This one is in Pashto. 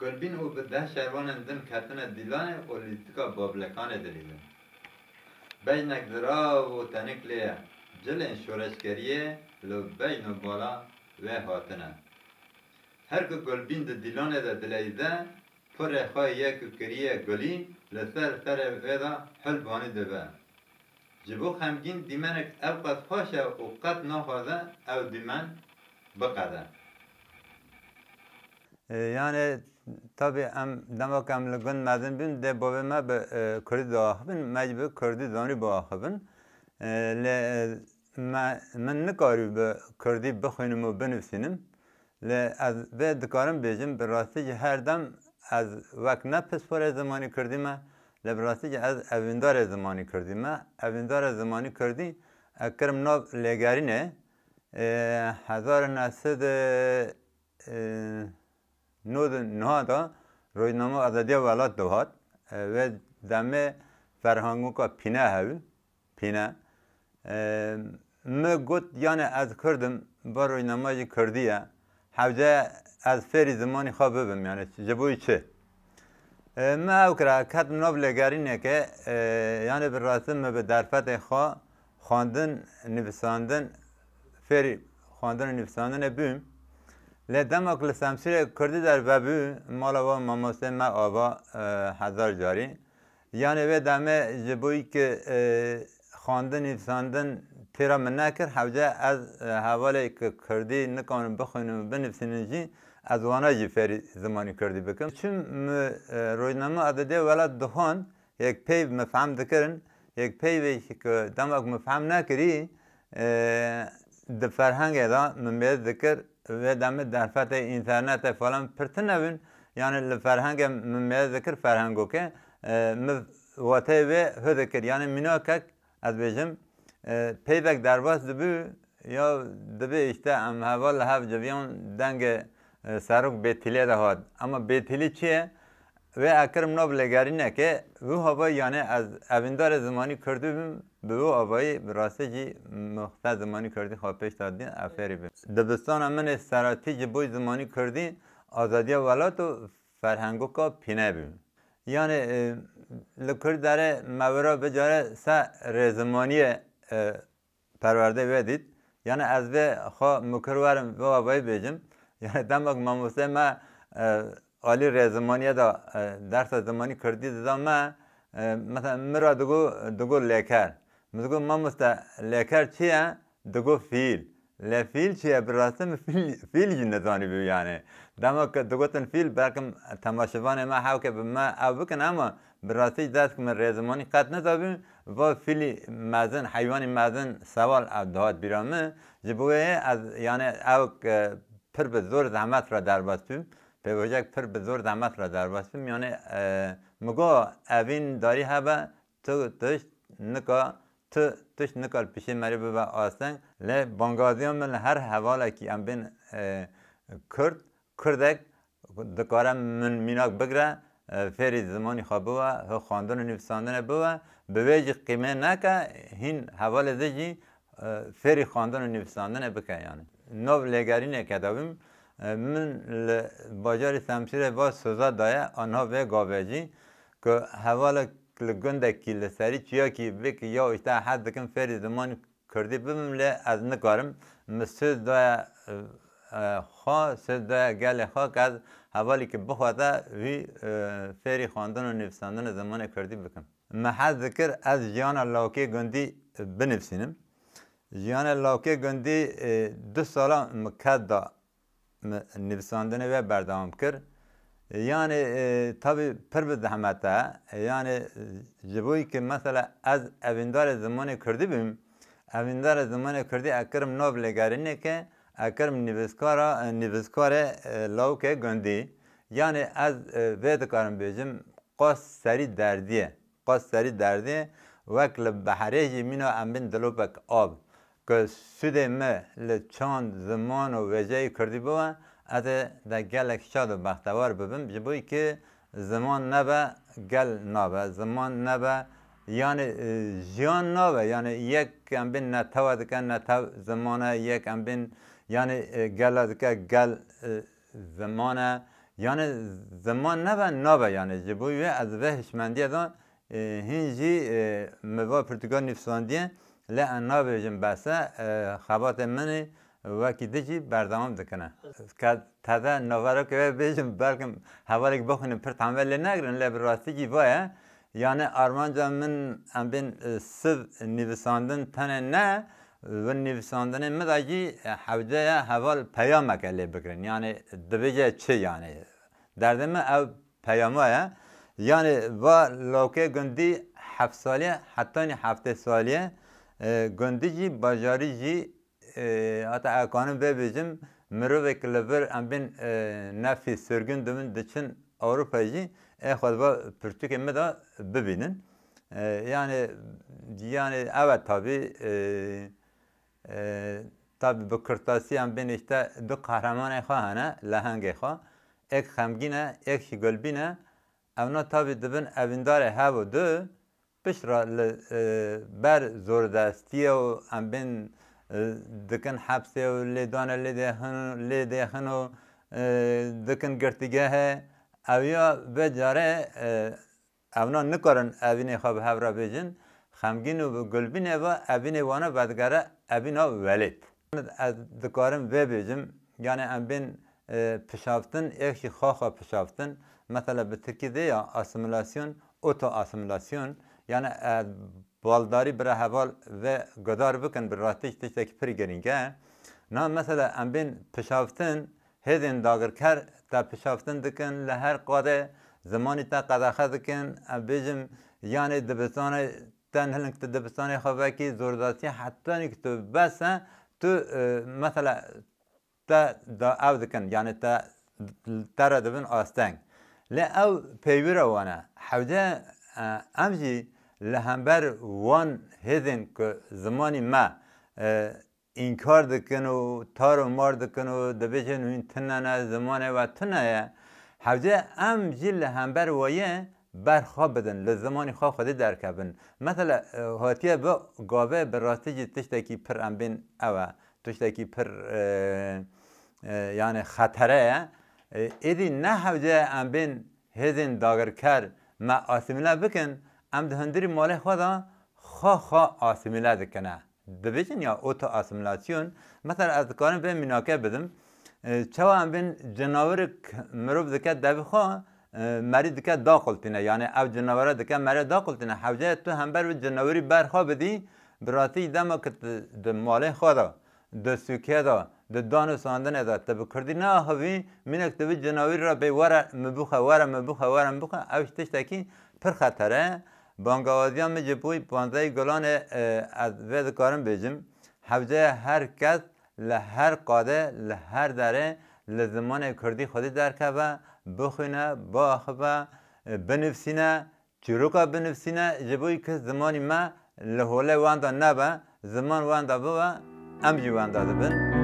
Gurbin û bi deh şervanan din ketine dîlanê û lîstika bablekanê dilîvin. Beynek zirav û tenik lê ye, cilên şoreşkeriyê li beyn û bala wê hatine. Her ku gurbin di dîlanê de dileyde, pirê xwe yek û kiriye gulî li ser serê wê de hilbanî dibe. Ji bo xemgîn dîmenek ew qet xweş e û qet naxwaze ew dîmen biqede. Yani tabii hem demek hem legun mezin bin de bave e, e, e, me be Kürdi de ahibin mecbur Kürdi dani be ahibin le من نکاری به کردی بخوینم و بنویسینم ل از به دکارم بیجم به راستی هر دم از وقت نه پسپار زمانی کردی ما ل براستی از اویندار زمانی کردی ما اویندار زمانی کردی اکرم ناب لگرینه هزار نسد نهادا روزنامه آزادی ولات دوهات و دمه فرهنگو کا پینه هاو پینه من گوت یعنی از کردم با روزنامه کردیه حوجه از فری زمانی خواب ببم یعنی جبوی چه ما او کرا کت ناب لگرینه که یعنی به راسم به درفت خوا خواندن نویساندن فری خواندن نفساندن بیم لی دما که سمسیر کردی در ببو مالا و ماماسه ما آوا هزار جاری یعنی به دمه جبوی که خواندن نویساندن تیرا من نکر حوجه از حواله که کردی نکانم بخونم بنفسنم جی از وانا جی فری زمانی کردی بکم چون روزنامه عدده ولا دخان یک پی مفهم دکرن یک پی که دمک مفهم نکری د فرهنگ دا من بید ذکر ve deme derfete internete falan pırtınevin yani li ferhenge me zikir ferhengoke mi vate ve hüdikir yani minokek ez bejim peyvek derbas dibü ya dibi işte em heval hev civiyon denge sarık betili de had ama betili çiye و اکرم ناب لگاری که و هوا یعنی از اویندار زمانی کردو بیم به او آوای براسه جی مخته زمانی کردی خواه پیش دادین افری بیم دبستان من استراتیج بوی زمانی کردی آزادی ولات و فرهنگو کا پینه بیم یعنی لکرد داره مورا بجاره سه رزمانی پرورده بدید یعنی از به خواه مکرورم و آوای بیجم یعنی دمک ماموسه ما آلی زمانی دا درس زمانی کردی دا ما مثلا مرا دگو دگو لکر مزگو ما مست لکر چیه دگو فیل لفیل چیه براسته فیل فیل جی نزانی بیو یعنی دما که دگو تن فیل برکم تماشبان ما حاو که ما او بکن اما براستی دست که من قط قد نزابیم و فیلی مزن حیوان مزن سوال او دهات بیرامه جبوه از یعنی او پر به زور زحمت را در باستیم پیگوژک پر بزرگ دمت را در واسه میانه مگو اوین داری هبه تو توش نکا تو توش نکار پیش مری به آسنگ ل بانگازی من هر حواله که ام بین کرد کردک دکاره من میناک بگره فری زمانی خواب و خواندن و نویساندن بوا به ویج قیمه نکه هین حواله زجی فری خواندن و نویساندن بکه یعنی نو لگرینه که دویم من باجاری تمسیر با سوزا دایه آنها به گاوجی که حوالا گندکی لسری چیا کی بک یا اشتا حد بکن فری زمان کردی بمم لی از نکارم مسوز دایه خوا سوز دایه گل خوا که از حوالی که بخواده وی فری خواندن و نفساندن زمان کردی بکن محل ذکر از جیان اللاوکی گندی بنفسینم جیان اللاوکی گندی دو سالا مکد دا نویساندن و بردام کرد یعنی طبی پر به زحمت یعنی جبوی که مثلا از اویندار زمان کردی بیم اویندار زمان کردی اکرم نوب لگرینه که اکرم نویسکارا نویسکار لاوک گندی یعنی از وید کارم بیجم قاس سری دردیه قاس سری دردیه وکل بحریجی مینو امبین دلوبک آب که سود ما لچاند زمان و وجه کردی بوا از در گل اکشاد و بختوار ببین جبوی که زمان نبا، گل نبا، زمان نبا، یعنی جیان نبا، یعنی یک ام بین نتو دکن نتو زمانه یک ام بین یعنی گل دکن گل زمانه یعنی زمان نبا نبا، یعنی جبوی از مندی از هنجی مبا پرتگال نفساندیه له اناب جن بسه خبات من و کی دجی بر دکنه ک تدا نوارو که بجن بلکم حواله بخونم پر تامل نگرن له براستی جی وای یعنی ارمان جان من ام بین سو نیوساندن نه و نیوساندن مداجی حوجه حوال پیام کله بکرن یعنی دبیجه چی یعنی دردم او پیامه یعنی و لوکه گندی هفت سالیه حتی هفته سالیه Ee, Gondici, bajarici, e, hatta ekanı ve bizim mirovek lever em bin e, nefi sürgün dümün diçin Avrupacı e xadba pürtük emme da bibinin. Ee, yani yani evet tabi e, tabi bu kırtasiyen bin işte du kahraman ekhanı lehenge kha ek hemgine ek şi gölbine evna tabi dibin evindare hevu du پش را بر زردستی و ام بین دکن حبسه و لیدانه لیدهن و دکن گرتگه اویا به جاره اونا نکارن اوین خواب هف را بیجن خمگین و گلبینه و اوین وانا بدگره اوینا ولید از دکارم به بیجم یعنی ام بین پشافتن ایخشی خواه خواه پشافتن مثلا به ترکیه یا اسیمیلاسیون اوتو اسیمیلاسیون yani e, baldari bir heval ve gadar bikin bir ratiş tiştek pir Na mesela em bin pişaftin hedin dagirker ta pişaftin dikin li her qade zamanî te qedexe dikin em yani dibistana ten hilink tu dibistanê xwe vekî zordatiya hetanî ki tu e, mesela te da ew dikin yani te te re dibin asteng lê ew peyvî re wan e لهمبر وان هزین که زمانی ما اینکار دکن و تار و مار دکن و دبیشن و این تنانه زمانه و یه حوجه ام جی لهمبر وایه برخواب بدن لزمانی خواه خودی درکبن مثلا حاتیه با گاوه به راستی جی تشتکی پر امبین اوا اوه تشتکی پر یعنی خطره ایدی نه حوجه امبین هذن داگر کر ما آسمیلا بکن ام ده هندری مال خدا خا خا آسیمیله دکنه ببیشن یا اوتو آسیمیلاسیون مثلا از کارم به مناکه بدم چوا ام بین جناور مروب دکت دبی خوا مری دکت داخل تینه یعنی او جناوره دکت مری داخل تینه حوجه تو هم بر جناوری برخوا بدی براتی دما که ده مال خدا ده سوکه ده د دانو ساندنه ده ته بکردی نه هوی منک ته جناوری را به وره مبوخه وره مبوخه وره مبوخه او شتشتکی پر خطره بانگاوازیان می جبوی پانزه گلان از وید کارم بیجم حوزه هر کس لهر قاده لهر داره لزمان کردی خودی درکه و بخونه و بنفسینه چروکا بنفسینه جبوی که زمانی ما لحوله وانده نبه زمان وانده بوا ام وانده بند